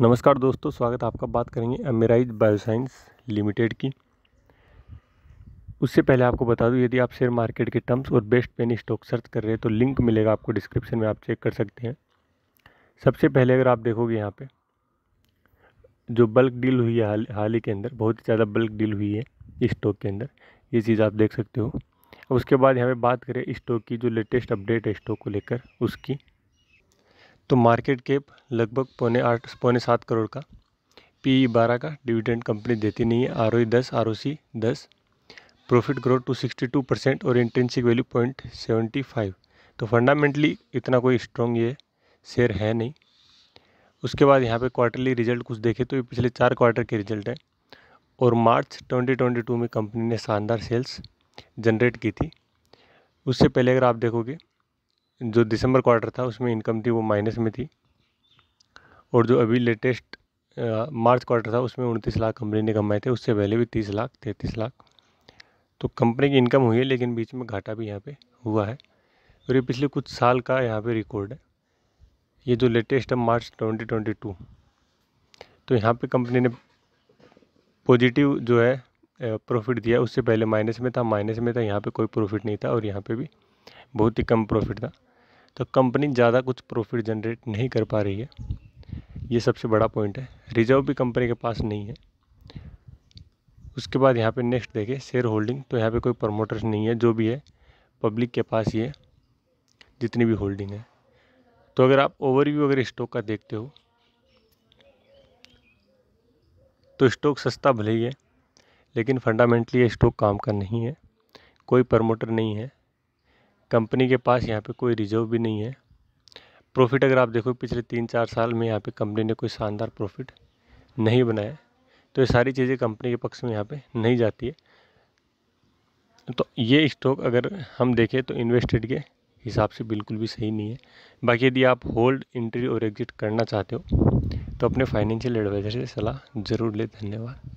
नमस्कार दोस्तों स्वागत आपका बात करेंगे अमेराइज बायोसाइंस लिमिटेड की उससे पहले आपको बता दूं यदि आप शेयर मार्केट के टर्म्स और बेस्ट पेन स्टॉक सर्च कर रहे हैं तो लिंक मिलेगा आपको डिस्क्रिप्शन में आप चेक कर सकते हैं सबसे पहले अगर आप देखोगे यहाँ पे जो बल्क डील हुई है हाल हाल ही के अंदर बहुत ही ज़्यादा बल्क डील हुई है स्टॉक के अंदर ये चीज़ आप देख सकते हो अब उसके बाद यहाँ पर बात करें स्टॉक की जो लेटेस्ट अपडेट है स्टॉक को लेकर उसकी तो मार्केट कैप लगभग पौने आठ पौने सात करोड़ का पी ई बारह का डिविडेंड कंपनी देती नहीं है आर ओ दस आर ओ सी दस profit growth two sixty two percent और intrinsic value point seventy five तो फंडामेंटली इतना कोई स्ट्रॉन्ग ये शेयर है नहीं उसके बाद यहाँ पे क्वार्टरली रिजल्ट कुछ देखे तो ये पिछले चार क्वार्टर के रिजल्ट हैं और मार्च 2022 में कंपनी ने शानदार सेल्स जनरेट की थी उससे पहले अगर आप देखोगे जो दिसंबर क्वार्टर था उसमें इनकम थी वो माइनस में थी और जो अभी लेटेस्ट मार्च क्वार्टर था उसमें उनतीस लाख कंपनी ने कमाए थे उससे पहले भी तीस लाख तैंतीस लाख तो कंपनी की इनकम हुई है लेकिन बीच में घाटा भी यहाँ पे हुआ है और ये पिछले कुछ साल का यहाँ पे रिकॉर्ड है ये जो लेटेस्ट है मार्च 2022 तो यहाँ पे कंपनी ने पॉजिटिव जो है प्रॉफिट दिया उससे पहले माइनस में था माइनस में था यहाँ पे कोई प्रॉफिट नहीं था और यहाँ पे भी बहुत ही कम प्रॉफिट था तो कंपनी ज़्यादा कुछ प्रॉफिट जनरेट नहीं कर पा रही है ये सबसे बड़ा पॉइंट है रिजर्व भी कंपनी के पास नहीं है उसके बाद यहाँ पे नेक्स्ट देखें शेयर होल्डिंग तो यहाँ पे कोई प्रमोटर्स नहीं है जो भी है पब्लिक के पास ही है जितनी भी होल्डिंग है तो अगर आप ओवरव्यू अगर स्टॉक का देखते हो तो स्टॉक सस्ता भले ही है लेकिन फंडामेंटली ये स्टॉक काम का नहीं है कोई प्रमोटर नहीं है कंपनी के पास यहाँ पे कोई रिजर्व भी नहीं है प्रॉफिट अगर आप देखो पिछले तीन चार साल में यहाँ पे कंपनी ने कोई शानदार प्रॉफिट नहीं बनाया तो ये सारी चीज़ें कंपनी के पक्ष में यहाँ पे नहीं जाती है तो ये स्टॉक अगर हम देखें तो इन्वेस्टेड के हिसाब से बिल्कुल भी सही नहीं है बाकी यदि आप होल्ड इंट्री और एग्जिट करना चाहते हो तो अपने फाइनेंशियल एडवाइज़र से सलाह ज़रूर ले धन्यवाद